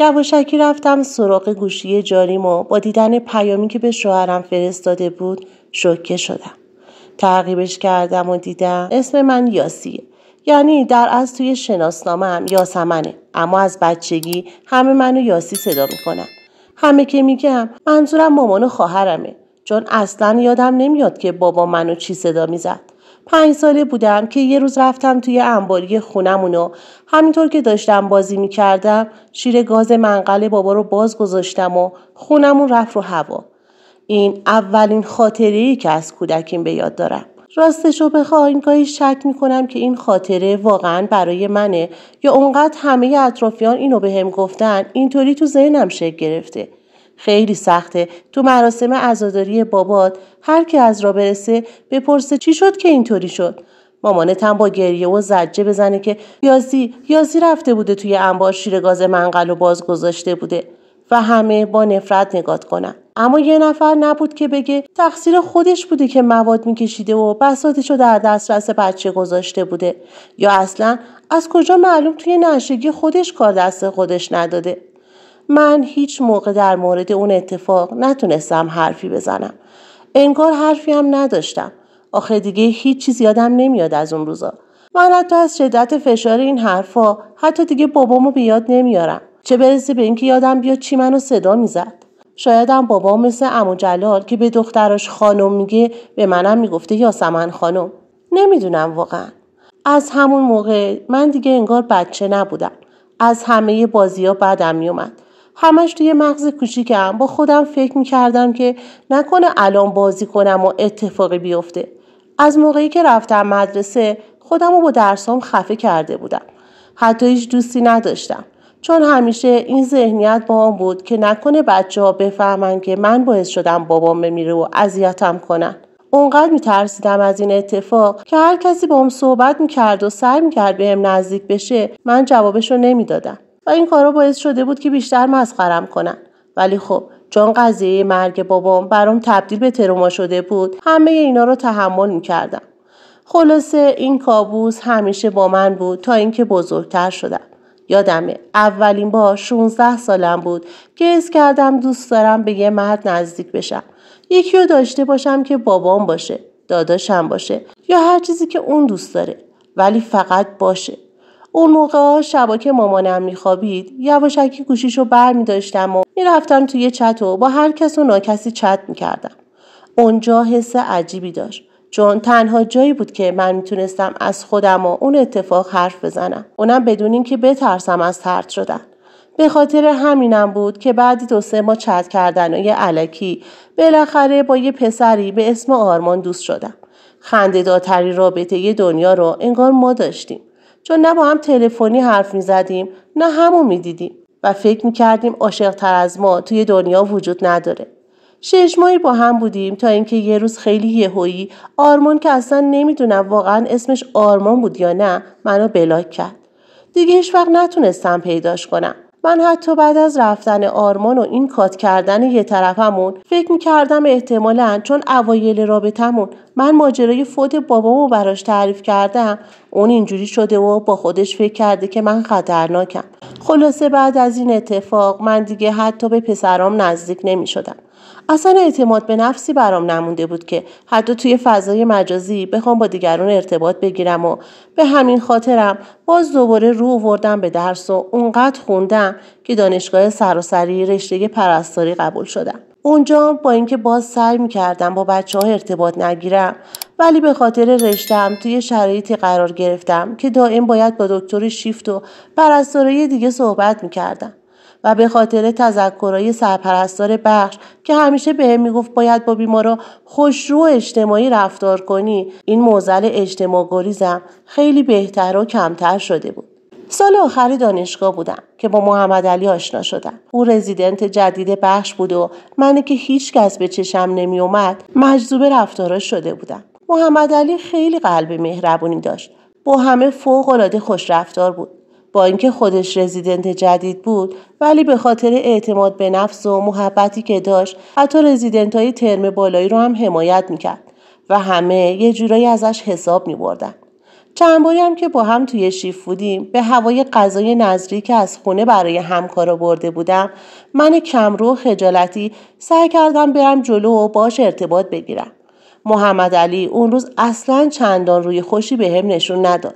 یواشکی رفتم سراغ گوشی جاریم و با دیدن پیامی که به شوهرم فرستاده بود شوکه شدم تعقیبش کردم و دیدم اسم من یاسیه یعنی در از توی شناسنامه هم یاسمنه اما از بچگی همه منو یاسی صدا میکنن همه که میگم منظورم مامان و خواهرمه چون اصلا یادم نمیاد که بابا منو چی صدا میزد پنج ساله بودم که یه روز رفتم توی انباری خونمونو همینطور که داشتم بازی میکردم شیر گاز منقل بابا رو باز گذاشتم و خونمون رفت رو هوا این اولین ای که از کودکیم به یاد دارم راستش رو بخواین گاهی شک میکنم که این خاطره واقعا برای منه یا اونقدر همه اطرافیان اینو بهم به گفتن اینطوری تو ذهنم شکل گرفته خیلی سخته تو مراسم عزاداری بابات هر کی از را برسه بپرسه چی شد که اینطوری شد مامانه با گریه و زجه بزنه که یازی یازی رفته بوده توی انبار شیر گاز منقل و باز گذاشته بوده و همه با نفرت نگات کنن اما یه نفر نبود که بگه تقصیر خودش بوده که مواد میکشیده و بساتش رو در دسترس بچه گذاشته بوده یا اصلا از کجا معلوم توی نشگی خودش کار دست خودش نداده من هیچ موقع در مورد اون اتفاق نتونستم حرفی بزنم انگار حرفی هم نداشتم آخه دیگه هیچ چیز یادم نمیاد از اون روزا من حتی از شدت فشار این حرفا حتی دیگه بابامو به یاد نمیارم چه برسه به اینکه یادم بیاد چی منو صدا میزد شایدم بابام مثل امو جلال که به دختراش خانم میگه به منم میگفته یاسمن خانم نمیدونم واقعا از همون موقع من دیگه انگار بچه نبودم از همه بازی ها میومد همش توی مغز کوچیکم با خودم فکر میکردم که نکنه الان بازی کنم و اتفاقی بیفته از موقعی که رفتم مدرسه خودم رو با درسام خفه کرده بودم حتی هیچ دوستی نداشتم چون همیشه این ذهنیت با هم بود که نکنه بچه ها بفهمن که من باعث شدم بابام بمیره و اذیتم کنن اونقدر میترسیدم از این اتفاق که هر کسی با هم صحبت میکرد و سعی میکرد بهم نزدیک بشه من جوابش رو نمیدادم و این کارا باعث شده بود که بیشتر مسخرم کنن ولی خب چون قضیه مرگ بابام برام تبدیل به تروما شده بود همه اینا رو تحمل میکردم خلاصه این کابوس همیشه با من بود تا اینکه بزرگتر شدم یادمه اولین بار 16 سالم بود که از کردم دوست دارم به یه مرد نزدیک بشم یکی رو داشته باشم که بابام باشه داداشم باشه یا هر چیزی که اون دوست داره ولی فقط باشه اون موقع شبا مامانم میخوابید یواشکی گوشیشو بر میداشتم و میرفتم توی چت و با هر کس و ناکسی چت میکردم اونجا حس عجیبی داشت چون تنها جایی بود که من میتونستم از خودم و اون اتفاق حرف بزنم اونم بدون اینکه بترسم از ترد شدن به خاطر همینم بود که بعدی دو سه ما چت کردن و یه علکی بالاخره با یه پسری به اسم آرمان دوست شدم خندهدارترین رابطه یه دنیا رو انگار ما داشتیم چون نه با هم تلفنی حرف می زدیم نه همو می دیدیم و فکر می کردیم تر از ما توی دنیا وجود نداره. شش ماهی با هم بودیم تا اینکه یه روز خیلی یهویی آرمان که اصلا نمیدونم واقعا اسمش آرمان بود یا نه منو بلاک کرد. دیگه هیچ وقت نتونستم پیداش کنم. من حتی بعد از رفتن آرمان و این کات کردن یه طرفمون فکر میکردم احتمالا چون اوایل رابطمون من ماجرای فوت بابامو براش تعریف کردم اون اینجوری شده و با خودش فکر کرده که من خطرناکم خلاصه بعد از این اتفاق من دیگه حتی به پسرام نزدیک نمیشدم اصلا اعتماد به نفسی برام نمونده بود که حتی توی فضای مجازی بخوام با دیگرون ارتباط بگیرم و به همین خاطرم باز دوباره رو آوردم به درس و اونقدر خوندم که دانشگاه سراسری رشته پرستاری قبول شدم اونجا با اینکه باز سعی میکردم با بچه ها ارتباط نگیرم ولی به خاطر رشتم توی شرایطی قرار گرفتم که دائم باید با دکتر شیفت و پرستارای دیگه صحبت میکردم و به خاطر تذکرهای سرپرستار بخش که همیشه به هم میگفت باید با بیمارا رو اجتماعی رفتار کنی این موزل اجتماع گریزم خیلی بهتر و کمتر شده بود سال آخر دانشگاه بودم که با محمد علی آشنا شدم او رزیدنت جدید بخش بود و منه که هیچ کس به چشم نمی اومد مجذوب رفتاراش شده بودم محمد علی خیلی قلب مهربونی داشت با همه فوق العاده خوش رفتار بود با اینکه خودش رزیدنت جدید بود ولی به خاطر اعتماد به نفس و محبتی که داشت حتی رزیدنت های ترم بالایی رو هم حمایت میکرد و همه یه جورایی ازش حساب میبردن چند باری هم که با هم توی شیف بودیم به هوای غذای نظری که از خونه برای همکارا برده بودم من کمرو خجالتی سعی کردم برم جلو و باش ارتباط بگیرم محمد علی اون روز اصلا چندان روی خوشی به هم نشون نداد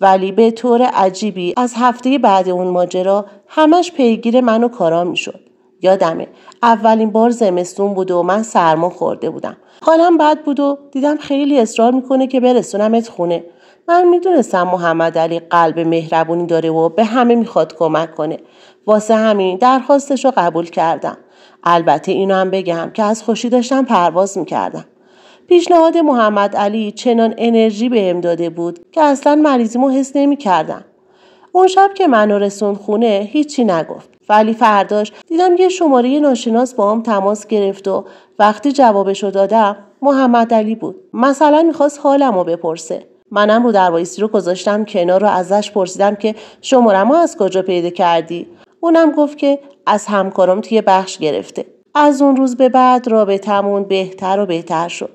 ولی به طور عجیبی از هفته بعد اون ماجرا همش پیگیر من و کارا میشد یادمه اولین بار زمستون بود و من سرما خورده بودم حالم بد بود و دیدم خیلی اصرار میکنه که برسونمت خونه من میدونستم محمد علی قلب مهربونی داره و به همه میخواد کمک کنه واسه همین درخواستش قبول کردم البته اینو هم بگم که از خوشی داشتم پرواز میکردم پیشنهاد محمد علی چنان انرژی به بهم داده بود که اصلا مو حس نمی کردم. اون شب که منو رسون خونه هیچی نگفت ولی فرداش دیدم یه شماره ناشناس با هم تماس گرفت و وقتی جوابشو دادم محمد علی بود مثلا میخواست حالمو بپرسه منم رو دروایسی رو گذاشتم کنار رو ازش پرسیدم که ما از کجا پیدا کردی اونم گفت که از همکارم توی بخش گرفته از اون روز به بعد رابطمون بهتر و بهتر شد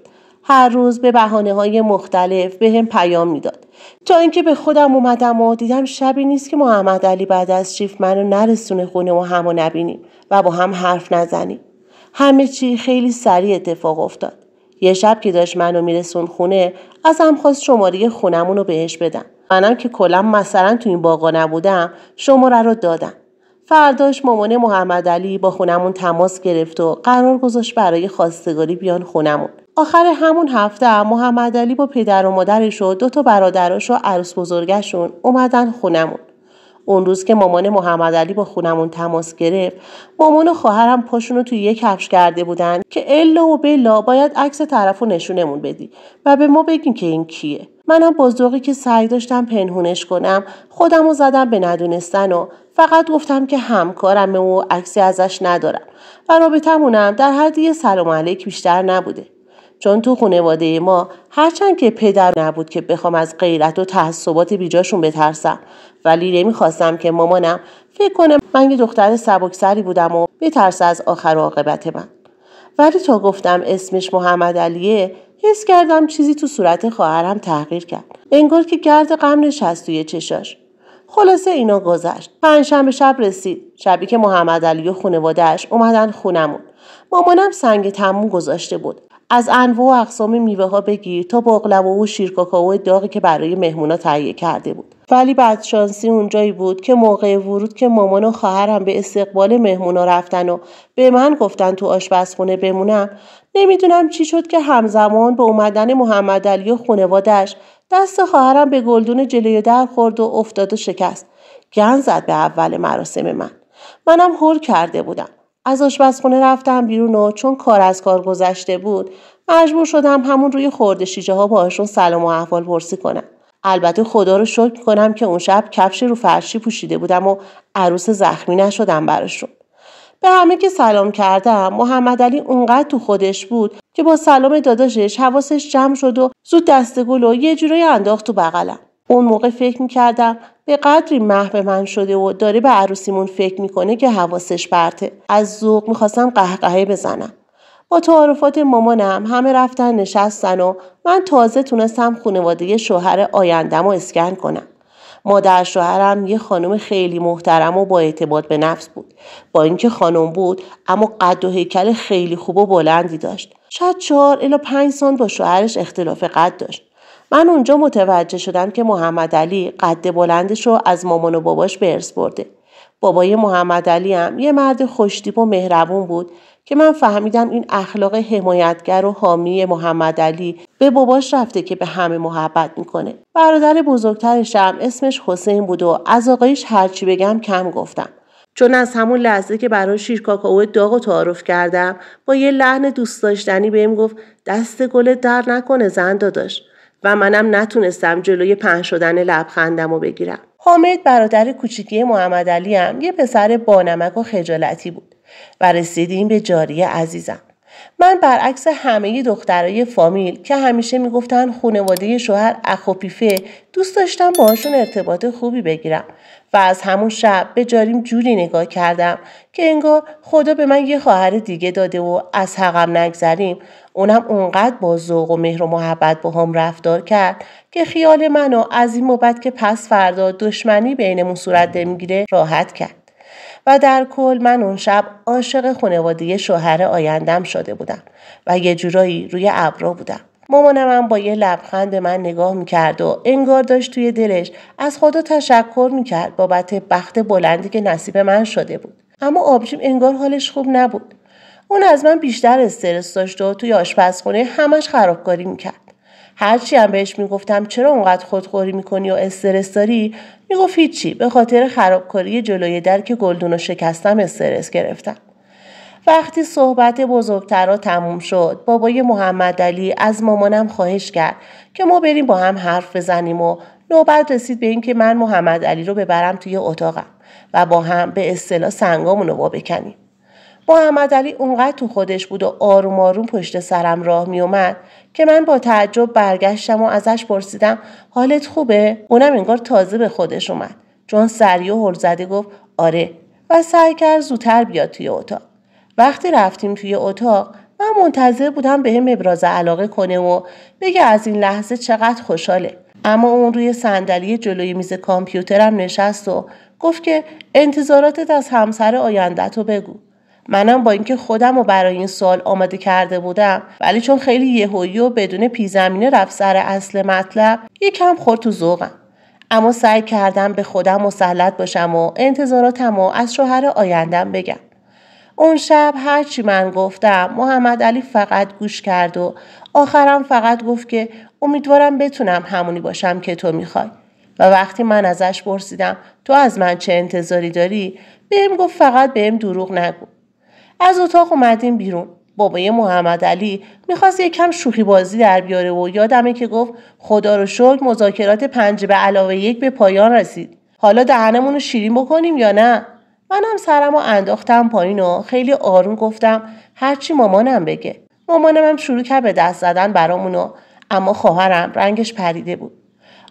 هر روز به بحانه های مختلف به هم پیام میداد تا اینکه به خودم اومدم و دیدم شبی نیست که محمد علی بعد از شیف منو نرسونه خونه و همو نبینیم و با هم حرف نزنیم همه چی خیلی سریع اتفاق افتاد یه شب که داشت منو میرسون خونه از هم خواست شماره خونمون رو بهش بدم منم که کلا مثلا تو این باقا نبودم شماره رو دادم فرداش مامان محمد علی با خونمون تماس گرفت و قرار گذاشت برای خواستگاری بیان خونمون آخر همون هفته محمد علی با پدر و مادرش و دو تا برادراش و عروس بزرگشون اومدن خونمون. اون روز که مامان محمد علی با خونمون تماس گرفت مامان و خواهرم پاشون رو توی یه کفش کرده بودن که الا و بلا باید عکس طرف رو نشونمون بدی و به ما بگین که این کیه منم با که سعی داشتم پنهونش کنم خودم رو زدم به ندونستن و فقط گفتم که همکارم و عکسی ازش ندارم و رابطمونم در حد سلام علیک بیشتر نبوده چون تو خانواده ما هرچند که پدر نبود که بخوام از غیرت و تعصبات بیجاشون بترسم ولی نمیخواستم که مامانم فکر کنه من یه دختر سبکسری بودم و بترسه از آخر و عاقبت من ولی تا گفتم اسمش محمد علیه حس کردم چیزی تو صورت خواهرم تغییر کرد انگار که گرد غم نشست توی چشاش خلاصه اینا گذشت پنجشنبه شب رسید شبی که محمد علی و خانوادهاش اومدن خونمون مامانم سنگ تموم گذاشته بود از انواع و اقسام میوه ها بگیر تا باقلوا و شیرکاکاو کاکائو داغی که برای مهمونا تهیه کرده بود ولی بدشانسی اونجایی بود که موقع ورود که مامان و خواهرم به استقبال مهمونا رفتن و به من گفتن تو آشپزخونه بمونم نمیدونم چی شد که همزمان به اومدن محمد علی و خانوادش دست خواهرم به گلدون جلوی در خورد و افتاد و شکست گن زد به اول مراسم من منم هر کرده بودم از آشپزخونه رفتم بیرون و چون کار از کار گذشته بود مجبور شدم همون روی خورده شیجه ها باهاشون سلام و احوال پرسی کنم البته خدا رو شکر کنم که اون شب کفش رو فرشی پوشیده بودم و عروس زخمی نشدم براشون به همه که سلام کردم محمد علی اونقدر تو خودش بود که با سلام داداشش حواسش جمع شد و زود دست گل و یه جورایی انداخت تو بغلم اون موقع فکر میکردم به قدری محو من شده و داره به عروسیمون فکر میکنه که حواسش پرته از ذوق میخواستم قهقهه بزنم با تعارفات مامانم همه رفتن نشستن و من تازه تونستم خانواده شوهر آیندم و اسکن کنم مادر شوهرم یه خانم خیلی محترم و با اعتباد به نفس بود با اینکه خانم بود اما قد و هیکل خیلی خوب و بلندی داشت شاید چهار الا پنج سان با شوهرش اختلاف قد داشت من اونجا متوجه شدم که محمد علی قد بلندش رو از مامان و باباش به ارث برده بابای محمد علی هم یه مرد خوشتیب و مهربون بود که من فهمیدم این اخلاق حمایتگر و حامی محمد علی به باباش رفته که به همه محبت میکنه. برادر بزرگترشم اسمش حسین بود و از آقایش هرچی بگم کم گفتم. چون از همون لحظه که برای شیر کاکائو داغ و تعارف کردم با یه لحن دوست داشتنی بهم گفت دست گل در نکنه زن داداش و منم نتونستم جلوی پهن شدن لبخندم و بگیرم. حامد برادر کوچیکی محمد هم یه پسر بانمک و خجالتی بود و رسیدیم به جاری عزیزم. من برعکس همه دخترای فامیل که همیشه میگفتن خانواده شوهر پیفه دوست داشتم باهاشون ارتباط خوبی بگیرم و از همون شب به جاریم جوری نگاه کردم که انگار خدا به من یه خواهر دیگه داده و از حقم نگذریم اونم اونقدر با ذوق و مهر و محبت با هم رفتار کرد که خیال منو از این مبت که پس فردا دشمنی بینمون صورت نمیگیره راحت کرد و در کل من اون شب عاشق خانواده شوهر آیندم شده بودم و یه جورایی روی ابرا بودم مامانم هم با یه لبخند به من نگاه میکرد و انگار داشت توی دلش از خدا تشکر میکرد بابت بخت بلندی که نصیب من شده بود اما آبجیم انگار حالش خوب نبود اون از من بیشتر استرس داشت و توی آشپزخونه همش خرابکاری میکرد هرچی هم بهش میگفتم چرا اونقدر خودخوری میکنی و استرس داری میگفت هیچی به خاطر خرابکاری جلوی در که گلدون و شکستم استرس گرفتم وقتی صحبت بزرگترا تموم شد بابای محمد علی از مامانم خواهش کرد که ما بریم با هم حرف بزنیم و نوبت رسید به اینکه من محمد علی رو ببرم توی اتاقم و با هم به اصطلاح سنگامون رو بکنیم محمد علی اونقدر تو خودش بود و آروم آروم پشت سرم راه می اومد که من با تعجب برگشتم و ازش پرسیدم حالت خوبه؟ اونم انگار تازه به خودش اومد. چون سریع و زده گفت آره و سعی کرد زودتر بیاد توی اتاق. وقتی رفتیم توی اتاق من منتظر بودم به هم ابراز علاقه کنه و بگه از این لحظه چقدر خوشحاله. اما اون روی صندلی جلوی میز کامپیوترم نشست و گفت که انتظاراتت از همسر آیندت رو بگو. منم با اینکه خودم رو برای این سال آماده کرده بودم ولی چون خیلی یهویی و بدون پیزمینه رفت سر اصل مطلب یکم خورد تو ذوقم اما سعی کردم به خودم مسلط باشم و انتظاراتم و از شوهر آیندم بگم اون شب هرچی من گفتم محمد علی فقط گوش کرد و آخرم فقط گفت که امیدوارم بتونم همونی باشم که تو میخوای و وقتی من ازش پرسیدم تو از من چه انتظاری داری بهم گفت فقط بهم دروغ نگو از اتاق اومدیم بیرون بابای محمد علی میخواست یه کم شوخی بازی در بیاره و یادمه که گفت خدا رو شکر مذاکرات پنج به علاوه یک به پایان رسید حالا دهنمون رو شیرین بکنیم یا نه منم سرم و انداختم پایین و خیلی آروم گفتم هرچی مامانم بگه مامانم هم شروع کرد به دست زدن برامونو اما خواهرم رنگش پریده بود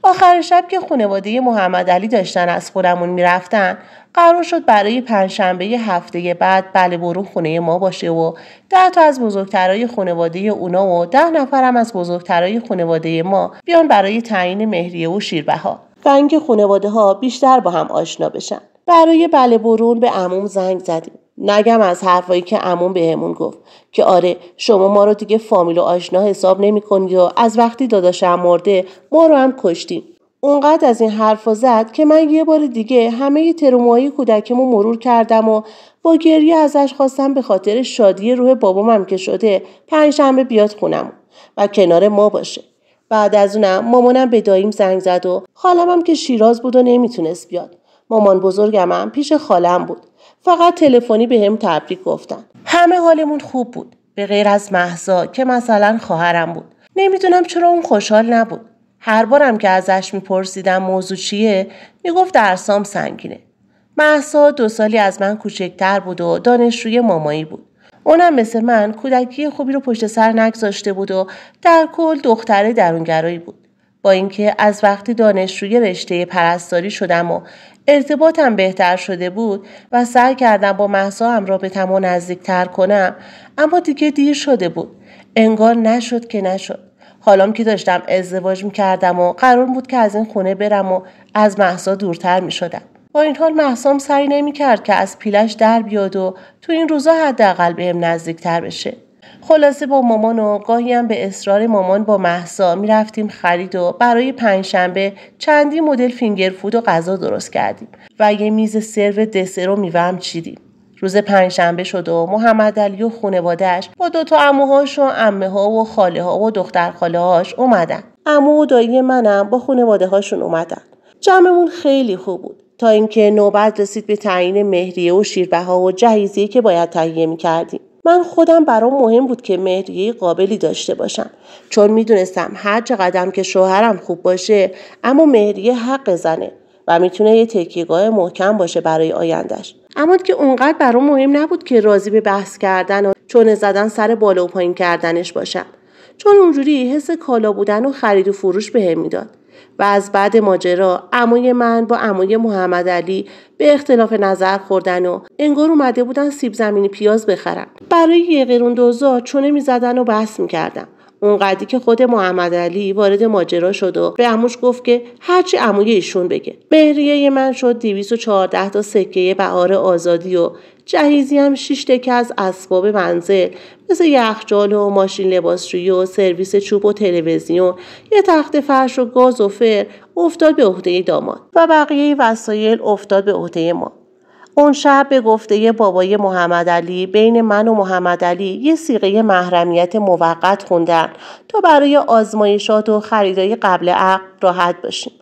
آخر شب که خانواده محمد علی داشتن از خودمون میرفتن قرار شد برای پنجشنبه هفته بعد بله برون خونه ما باشه و ده تا از بزرگترای خانواده اونا و ده نفرم از بزرگترای خانواده ما بیان برای تعیین مهریه و شیربها و اینکه خانواده ها بیشتر با هم آشنا بشن برای بله برون به عموم زنگ زدیم نگم از حرفایی که عموم بهمون گفت که آره شما ما رو دیگه فامیل و آشنا حساب نمیکنید و از وقتی داداشم مرده ما رو هم کشتیم اونقدر از این حرفا زد که من یه بار دیگه همه ترومایی کودکمو مرور کردم و با گریه ازش خواستم به خاطر شادی روح بابامم که شده پنجشنبه بیاد خونم و کنار ما باشه بعد از اونم مامانم به داییم زنگ زد و خالمم که شیراز بود و نمیتونست بیاد مامان بزرگمم پیش خالم بود فقط تلفنی به هم تبریک گفتن همه حالمون خوب بود به غیر از محضا که مثلا خواهرم بود نمیدونم چرا اون خوشحال نبود هر بارم که ازش میپرسیدم موضوع چیه میگفت درسام سنگینه محسا دو سالی از من کوچکتر بود و دانشجوی مامایی بود اونم مثل من کودکی خوبی رو پشت سر نگذاشته بود و در کل دختره درونگرایی بود با اینکه از وقتی دانشجوی رشته پرستاری شدم و ارتباطم بهتر شده بود و سعی کردم با محسا هم تمام نزدیک نزدیکتر کنم اما دیگه دیر شده بود انگار نشد که نشد حالا که داشتم ازدواج میکردم و قرار بود که از این خونه برم و از محسا دورتر میشدم با این حال محسام سعی نمیکرد که از پیلش در بیاد و تو این روزا حداقل بهم نزدیکتر بشه خلاصه با مامان و گاهی هم به اصرار مامان با محسا میرفتیم خرید و برای پنجشنبه چندی مدل فینگر فود و غذا درست کردیم و یه میز سرو دسر و میوه هم چیدیم روز پنجشنبه شد و محمد علی و خانوادهش با دوتا اموهاش و امه ها و خاله ها و دختر خاله هاش اومدن. امو و دایی منم با خانواده هاشون اومدن. جمعمون خیلی خوب بود. تا اینکه نوبت رسید به تعیین مهریه و ها و جهیزیه که باید تهیه میکردیم من خودم برام مهم بود که مهریه قابلی داشته باشم چون میدونستم هر قدم که شوهرم خوب باشه اما مهریه حق زنه و میتونه یه تکیگاه محکم باشه برای آیندش اما که اونقدر برام مهم نبود که راضی به بحث کردن و چونه زدن سر بالا و پایین کردنش باشم چون اونجوری حس کالا بودن و خرید و فروش بهم میداد و از بعد ماجرا عموی من با عموی محمد علی به اختلاف نظر خوردن و انگار اومده بودن سیب زمینی پیاز بخرن برای یه قرون دوزا چونه میزدن و بحث میکردم اونقدی که خود محمد علی وارد ماجرا شد و به اموش گفت که هرچی عموی ایشون بگه مهریه من شد 214 تا سکه بهار آزادی و جهیزی هم شیش تکه از اسباب منزل مثل یخچال و ماشین لباسشویی و سرویس چوب و تلویزیون یه تخت فرش و گاز و فر افتاد به عهده داماد و بقیه وسایل افتاد به عهده ما اون شب به گفته بابای محمد علی بین من و محمد علی یه سیغه محرمیت موقت خوندن تا برای آزمایشات و خریدای قبل عقد راحت باشیم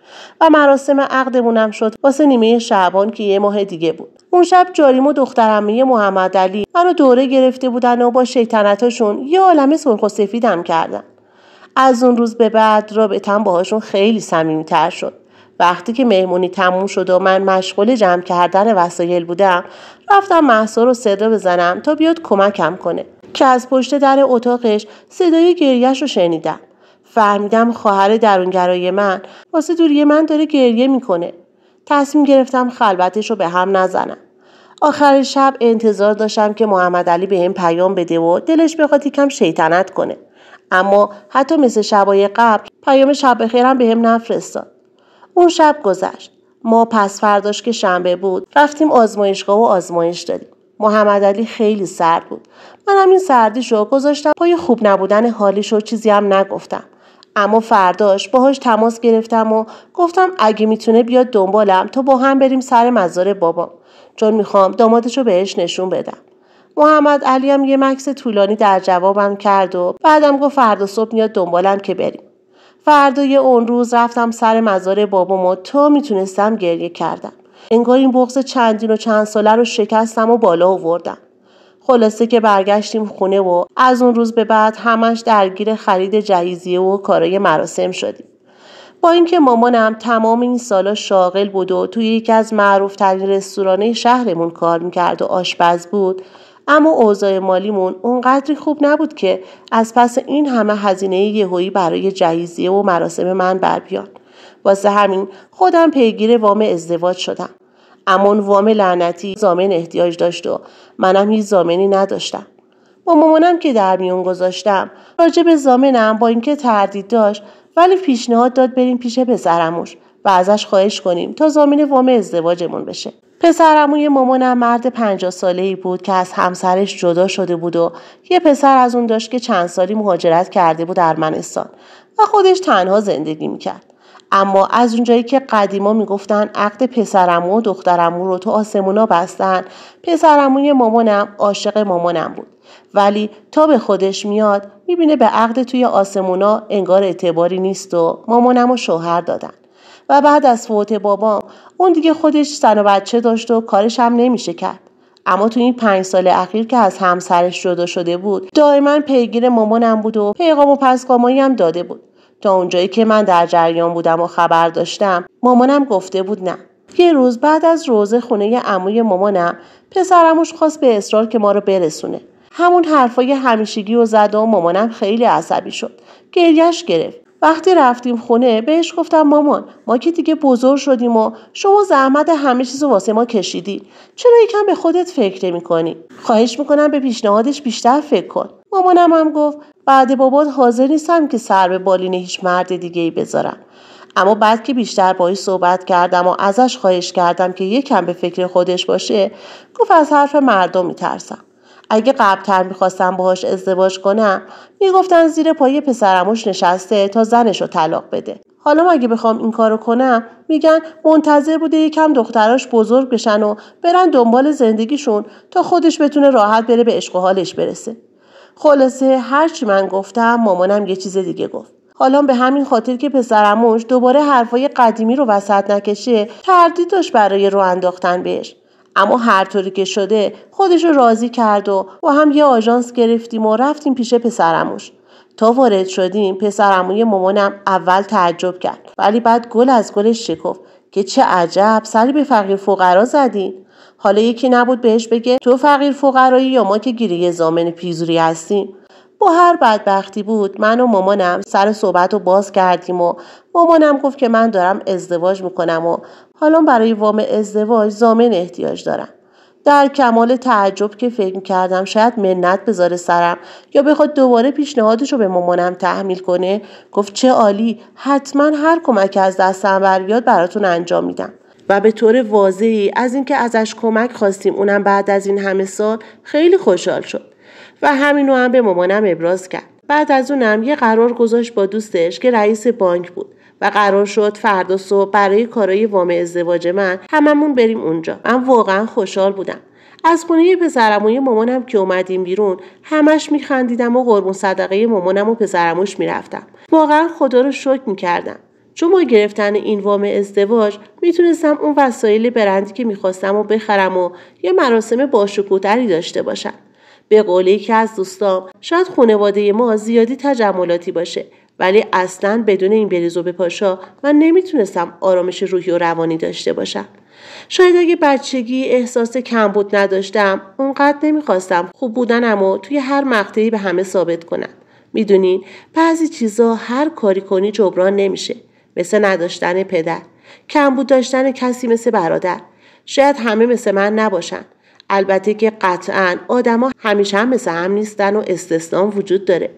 و مراسم عقدمونم شد واسه نیمه شعبان که یه ماه دیگه بود اون شب جاریم و امی محمد علی منو دوره گرفته بودن و با شیطنتاشون یه عالم سرخ و سفیدم کردن از اون روز به بعد رابطم باهاشون خیلی صمیمیتر شد وقتی که مهمونی تموم شد و من مشغول جمع کردن وسایل بودم رفتم محسا رو صدا بزنم تا بیاد کمکم کنه که از پشت در اتاقش صدای گریهش رو شنیدم فهمیدم خواهر درونگرای من واسه دوری من داره گریه میکنه تصمیم گرفتم خلوتش رو به هم نزنم آخر شب انتظار داشتم که محمد علی به هم پیام بده و دلش بخواد یکم شیطنت کنه اما حتی مثل شبای قبل پیام شب بخیرم به هم نفرستاد اون شب گذشت ما پس فرداش که شنبه بود رفتیم آزمایشگاه و آزمایش دادیم محمد علی خیلی سرد بود منم این رو گذاشتم پای خوب نبودن حالیش و چیزی هم نگفتم اما فرداش باهاش تماس گرفتم و گفتم اگه میتونه بیاد دنبالم تا با هم بریم سر مزار بابام چون میخوام دامادشو بهش نشون بدم محمد علی هم یه مکس طولانی در جوابم کرد و بعدم گفت فردا صبح میاد دنبالم که بریم فردای اون روز رفتم سر مزار بابام و تا میتونستم گریه کردم انگار این بغز چندین و چند ساله رو شکستم و بالا آوردم خلاصه که برگشتیم خونه و از اون روز به بعد همش درگیر خرید جهیزیه و کارای مراسم شدیم با اینکه مامانم تمام این سالا شاغل بود و توی یکی از معروفترین رستورانه شهرمون کار میکرد و آشپز بود اما اوضاع مالیمون اونقدری خوب نبود که از پس این همه هزینه یهویی برای جهیزیه و مراسم من بر بیاد. واسه همین خودم پیگیر وام ازدواج شدم اما اون وام لعنتی زامن احتیاج داشت و منم هیچ زامنی نداشتم با مامانم که در میون گذاشتم راجع به زامنم با اینکه تردید داشت ولی پیشنهاد داد بریم پیش پسرموش و ازش خواهش کنیم تا زامن وام ازدواجمون بشه پسرموی مامانم مرد پنجاه ساله ای بود که از همسرش جدا شده بود و یه پسر از اون داشت که چند سالی مهاجرت کرده بود در منستان و خودش تنها زندگی میکرد اما از اونجایی که قدیما میگفتن عقد پسرمو و دخترمو رو تو آسمونا بستن پسرموی مامانم عاشق مامانم بود ولی تا به خودش میاد میبینه به عقد توی آسمونا انگار اعتباری نیست و مامانم و شوهر دادن و بعد از فوت بابام اون دیگه خودش زن و بچه داشت و کارش هم نمیشه کرد اما تو این پنج سال اخیر که از همسرش جدا شده بود دائما پیگیر مامانم بود و پیغام و پسگامایی هم داده بود تا اونجایی که من در جریان بودم و خبر داشتم مامانم گفته بود نه یه روز بعد از روزه خونه عموی مامانم پسرموش خواست به اصرار که ما رو برسونه همون حرفای همیشگی و زد و مامانم خیلی عصبی شد گریش گرفت وقتی رفتیم خونه بهش گفتم مامان ما که دیگه بزرگ شدیم و شما زحمت همه چیز واسه ما کشیدی چرا یکم به خودت فکر نمی کنی؟ خواهش میکنم به پیشنهادش بیشتر فکر کن مامانم هم گفت بعد بابات حاضر نیستم که سر به بالین هیچ مرد دیگه ای بذارم اما بعد که بیشتر باهاش صحبت کردم و ازش خواهش کردم که یکم به فکر خودش باشه گفت از حرف مردم میترسم اگه قبلتر میخواستم باهاش ازدواج کنم میگفتن زیر پای پسرموش نشسته تا زنش رو طلاق بده حالا اگه بخوام این کارو کنم میگن منتظر بوده یکم دختراش بزرگ بشن و برن دنبال زندگیشون تا خودش بتونه راحت بره به عشق و حالش برسه خلاصه هرچی من گفتم مامانم یه چیز دیگه گفت حالا به همین خاطر که پسرموش دوباره حرفای قدیمی رو وسط نکشه تردید داشت برای رو انداختن بهش اما هر طوری که شده خودش رو راضی کرد و با هم یه آژانس گرفتیم و رفتیم پیش پسرموش تا وارد شدیم پسرموی مامانم اول تعجب کرد ولی بعد گل از گلش شکفت که چه عجب سری به فقیر فقرا زدی حالا یکی نبود بهش بگه تو فقیر فقرایی یا ما که گیری زامن پیزوری هستیم با هر بدبختی بود من و مامانم سر صحبت رو باز کردیم و مامانم گفت که من دارم ازدواج میکنم و حالا برای وام ازدواج زامن احتیاج دارم در کمال تعجب که فکر کردم شاید منت بذاره سرم یا بخواد دوباره پیشنهادش رو به مامانم تحمیل کنه گفت چه عالی حتما هر کمک از دستم بر براتون انجام میدم و به طور واضحی از اینکه ازش کمک خواستیم اونم بعد از این همه سال خیلی خوشحال شد و همینو هم به مامانم ابراز کرد بعد از اونم یه قرار گذاشت با دوستش که رئیس بانک بود و قرار شد فردا صبح برای کارای وام ازدواج من هممون بریم اونجا من واقعا خوشحال بودم از خونه پسرموی مامانم که اومدیم بیرون همش میخندیدم و قربون صدقه مامانم و پسرموش میرفتم واقعا خدا رو شکر میکردم چون با گرفتن این وام ازدواج میتونستم اون وسایل برندی که میخواستم و بخرم و یه مراسم باشکوهتری داشته باشم به قولی که از دوستام شاید خانواده ما زیادی تجملاتی باشه ولی اصلا بدون این به پاشا من نمیتونستم آرامش روحی و روانی داشته باشم شاید اگه بچگی احساس کم نداشتم اونقدر نمیخواستم خوب بودنم و توی هر مقطعی به همه ثابت کنم میدونین بعضی چیزا هر کاری کنی جبران نمیشه مثل نداشتن پدر کم داشتن کسی مثل برادر شاید همه مثل من نباشن البته که قطعا آدما همیشه هم مثل هم نیستن و استثنا وجود داره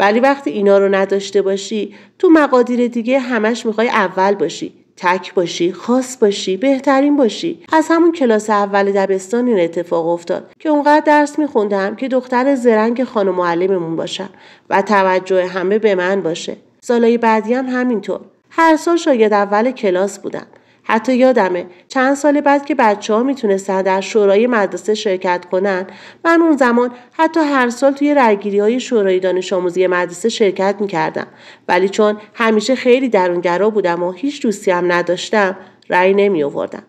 ولی وقتی اینا رو نداشته باشی تو مقادیر دیگه همش میخوای اول باشی تک باشی خاص باشی بهترین باشی از همون کلاس اول دبستان این اتفاق افتاد که اونقدر درس میخوندم که دختر زرنگ خانم معلممون باشم و توجه همه به من باشه سالای بعدی هم همینطور هر سال شاید اول کلاس بودم حتی یادمه چند سال بعد که بچه ها میتونستن در شورای مدرسه شرکت کنن من اون زمان حتی هر سال توی رگیری های شورای دانش آموزی مدرسه شرکت میکردم ولی چون همیشه خیلی درونگرا بودم و هیچ دوستی هم نداشتم رأی نمی آوردم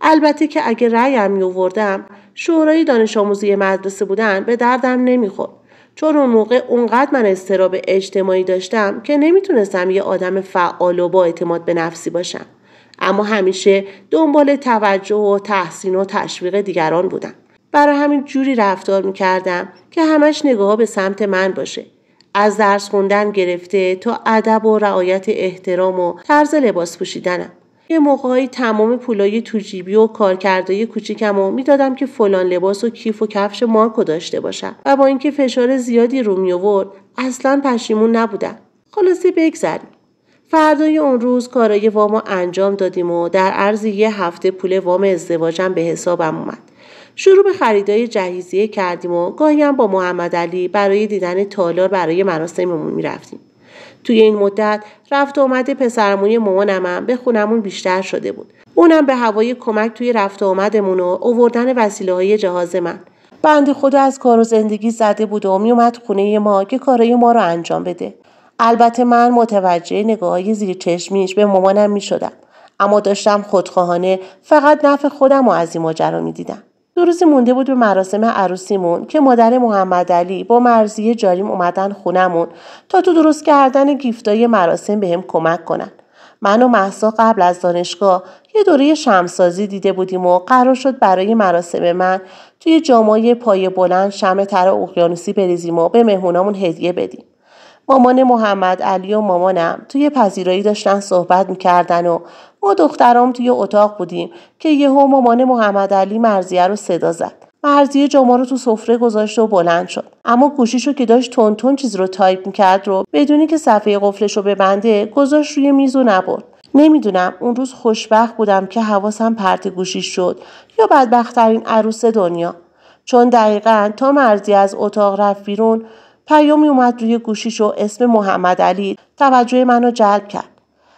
البته که اگه هم می آوردم شورای دانش آموزی مدرسه بودن به دردم نمیخورد چون اون موقع اونقدر من استراب اجتماعی داشتم که نمیتونستم یه آدم فعال و با اعتماد به نفسی باشم اما همیشه دنبال توجه و تحسین و تشویق دیگران بودم برای همین جوری رفتار میکردم که همش نگاه به سمت من باشه از درس خوندن گرفته تا ادب و رعایت احترام و طرز لباس پوشیدنم یه موقعی تمام پولای تو جیبی و کارکردهای کوچیکم و میدادم که فلان لباس و کیف و کفش مارکو داشته باشم و با اینکه فشار زیادی رو می اصلا پشیمون نبودم خلاصه بگذریم فردای اون روز کارای وامو انجام دادیم و در عرض یه هفته پول وام ازدواجم به حسابم اومد. شروع به خریدای جهیزیه کردیم و گاهی هم با محمد علی برای دیدن تالار برای مراسممون میرفتیم. توی این مدت رفت آمد پسرموی مامانمم به خونمون بیشتر شده بود. اونم به هوای کمک توی رفت آمدمون و اووردن وسیله های جهاز من. بند خود از کار و زندگی زده بود و میومد خونه ما که کارای ما رو انجام بده. البته من متوجه نگاه های زیر چشمیش به مامانم می شدم. اما داشتم خودخواهانه فقط نفع خودم و از این ماجرا می دیدم. دو روزی مونده بود به مراسم عروسیمون که مادر محمد علی با مرزی جاریم اومدن خونمون تا تو درست کردن گیفتای مراسم بهم هم کمک کنن. من و محسا قبل از دانشگاه یه دوره شمسازی دیده بودیم و قرار شد برای مراسم من توی جامعه پای بلند شم تر اقیانوسی بریزیم و به مهمونامون هدیه بدیم. مامان محمد علی و مامانم توی پذیرایی داشتن صحبت میکردن و ما دخترام توی اتاق بودیم که یهو مامان محمد علی مرزیه رو صدا زد مرزیه جاما رو تو سفره گذاشت و بلند شد اما گوشیشو که داشت تون تون چیز رو تایپ میکرد رو بدونی که صفحه قفلش رو ببنده گذاشت روی میز و نبرد نمیدونم اون روز خوشبخت بودم که حواسم پرت گوشی شد یا بدبختترین عروس دنیا چون دقیقا تا مرزی از اتاق رفت بیرون پیامی اومد روی گوشیش و اسم محمد علی توجه منو جلب کرد.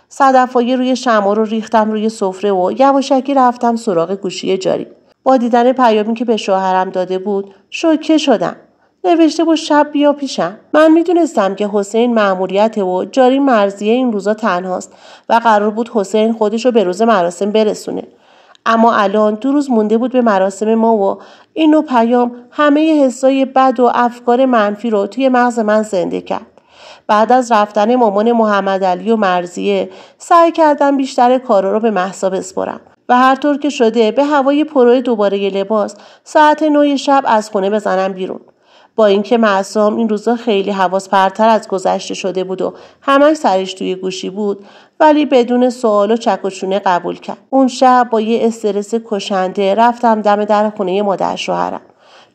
صدفایی روی شما رو ریختم روی سفره و یواشکی رفتم سراغ گوشی جاری. با دیدن پیامی که به شوهرم داده بود شوکه شدم. نوشته با شب بیا پیشم من میدونستم که حسین معمولیته و جاری مرزیه این روزا تنهاست و قرار بود حسین خودش رو به روز مراسم برسونه اما الان دو روز مونده بود به مراسم ما و این نوع پیام همه حسای بد و افکار منفی رو توی مغز من زنده کرد بعد از رفتن مامان محمد علی و مرزیه سعی کردم بیشتر کارا رو به محسا بسپرم و هر طور که شده به هوای پرو دوباره لباس ساعت نوی شب از خونه بزنم بیرون با اینکه معصوم این روزا خیلی حواس پرتر از گذشته شده بود و همش سرش توی گوشی بود ولی بدون سوال و چک قبول کرد اون شب با یه استرس کشنده رفتم دم در خونه مادر شوهرم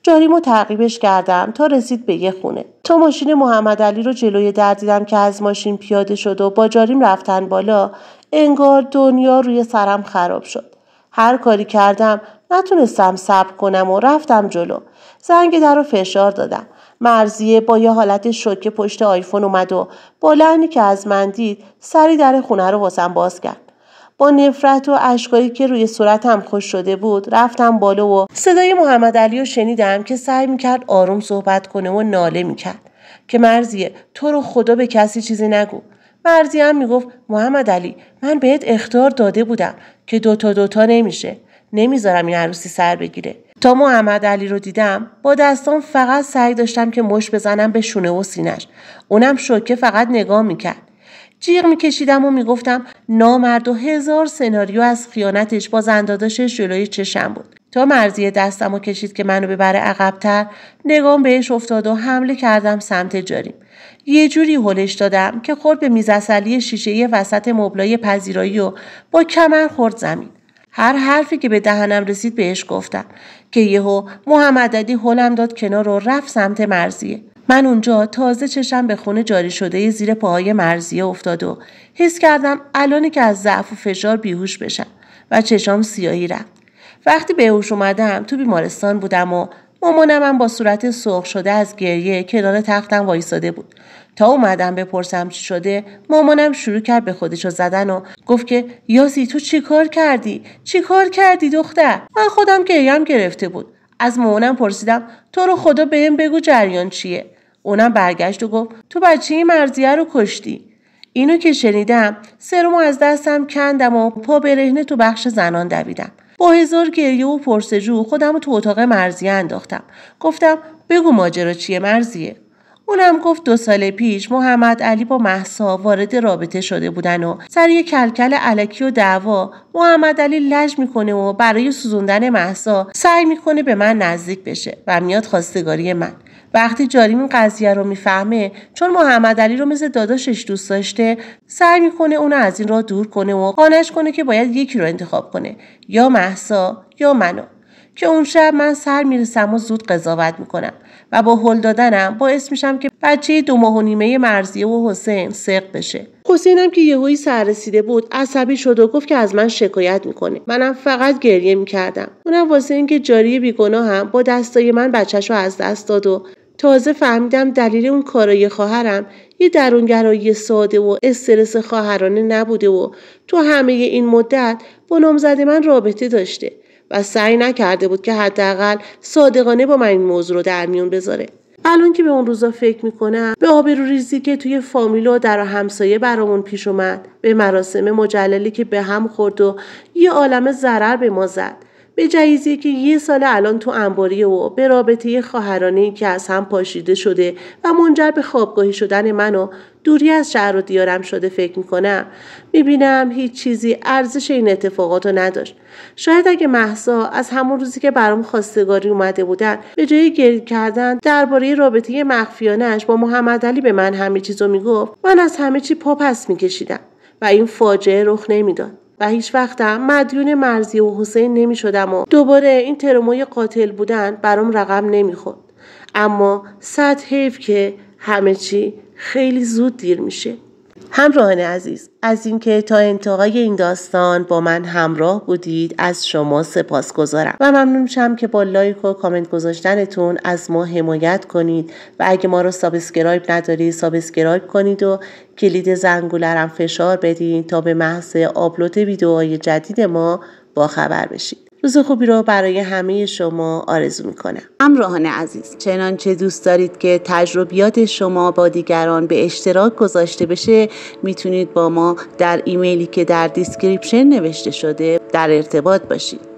جاریمو تعقیبش کردم تا رسید به یه خونه تا ماشین محمد علی رو جلوی در دیدم که از ماشین پیاده شد و با جاریم رفتن بالا انگار دنیا روی سرم خراب شد هر کاری کردم نتونستم صبر کنم و رفتم جلو زنگ در رو فشار دادم مرزیه با یه حالت شوکه پشت آیفون اومد و با که از من دید سری در خونه رو واسم باز کرد با نفرت و اشکایی که روی صورتم خوش شده بود رفتم بالا و صدای محمد علی رو شنیدم که سعی میکرد آروم صحبت کنه و ناله میکرد که مرزیه تو رو خدا به کسی چیزی نگو مرزیه هم میگفت محمد علی من بهت اختار داده بودم که دوتا دوتا نمیشه نمیذارم این عروسی سر بگیره تا محمد علی رو دیدم با دستان فقط سعی داشتم که مش بزنم به شونه و سینش اونم شوکه فقط نگاه میکرد جیغ میکشیدم و میگفتم نامرد و هزار سناریو از خیانتش با زنداداشش جلوی چشم بود تا مرزی دستم و کشید که منو ببره عقبتر نگام بهش افتاد و حمله کردم سمت جاریم یه جوری هلش دادم که خورد به اصلی شیشه وسط مبلای پذیرایی و با کمر خورد زمین هر حرفی که به دهنم رسید بهش گفتم که یهو محمد علی هلم داد کنار و رفت سمت مرزیه من اونجا تازه چشم به خونه جاری شده زیر پاهای مرزیه افتاد و حس کردم الانی که از ضعف و فشار بیهوش بشم و چشام سیاهی رفت وقتی به هوش اومدم تو بیمارستان بودم و مامانم با صورت سرخ شده از گریه کنار تختم وایساده بود تا اومدم بپرسم چی شده مامانم شروع کرد به خودشو زدن و گفت که یاسی تو چیکار کردی چیکار کردی دختر من خودم گریم گرفته بود از مامانم پرسیدم تو رو خدا بهم بگو جریان چیه اونم برگشت و گفت تو بچه این مرزیه رو کشتی اینو که شنیدم سرمو از دستم کندم و پا برهنه تو بخش زنان دویدم با هزار گریه و پرسجو خودم رو تو اتاق مرزیه انداختم گفتم بگو ماجرا چیه مرزیه اونم گفت دو سال پیش محمد علی با محسا وارد رابطه شده بودن و سر یه کلکل علکی و دعوا محمد علی لج میکنه و برای سوزوندن محسا سعی میکنه به من نزدیک بشه و میاد خواستگاری من وقتی جاریم این قضیه رو میفهمه چون محمد علی رو مثل داداشش دوست داشته سعی میکنه اونو از این راه دور کنه و قانش کنه که باید یکی رو انتخاب کنه یا محسا یا منو که اون شب من سر میرسم و زود قضاوت میکنم و با هل دادنم باعث میشم که بچه دو ماه و نیمه مرزیه و حسین سق بشه حسینم که یهویی سر رسیده بود عصبی شد و گفت که از من شکایت میکنه منم فقط گریه میکردم اونم واسه اینکه جاری هم با دستای من بچهش رو از دست داد و تازه فهمیدم دلیل اون کارای خواهرم یه درونگرایی ساده و استرس خواهرانه نبوده و تو همه این مدت با نامزد من رابطه داشته و سعی نکرده بود که حداقل صادقانه با من این موضوع رو در میون بذاره الان که به اون روزا فکر میکنم به آبرو ریزی که توی فامیل و در همسایه برامون پیش اومد به مراسم مجللی که به هم خورد و یه عالم ضرر به ما زد به جایزی که یه سال الان تو انباری و به رابطه خواهرانه که از هم پاشیده شده و منجر به خوابگاهی شدن من و دوری از شهر و دیارم شده فکر میکنم میبینم هیچ چیزی ارزش این اتفاقات رو نداشت شاید اگه محسا از همون روزی که برام خواستگاری اومده بودن به جای گریه کردن درباره رابطه مخفیانش با محمد علی به من همه چیز رو میگفت من از همه چی پا پس میکشیدم و این فاجعه رخ نمیداد و هیچ وقتم مدیون مرزی و حسین نمی شدم و دوباره این ترمای قاتل بودن برام رقم خود. اما صد حیف که همه چی خیلی زود دیر میشه همراهان عزیز از اینکه تا انتهای این داستان با من همراه بودید از شما سپاس گذارم و ممنون میشم که با لایک و کامنت گذاشتنتون از ما حمایت کنید و اگه ما رو سابسکرایب ندارید سابسکرایب کنید و کلید زنگولرم فشار بدین تا به محض آپلود ویدیوهای جدید ما با خبر بشید روز خوبی رو برای همه شما آرزو میکنم همراهان عزیز چنانچه دوست دارید که تجربیات شما با دیگران به اشتراک گذاشته بشه میتونید با ما در ایمیلی که در دیسکریپشن نوشته شده در ارتباط باشید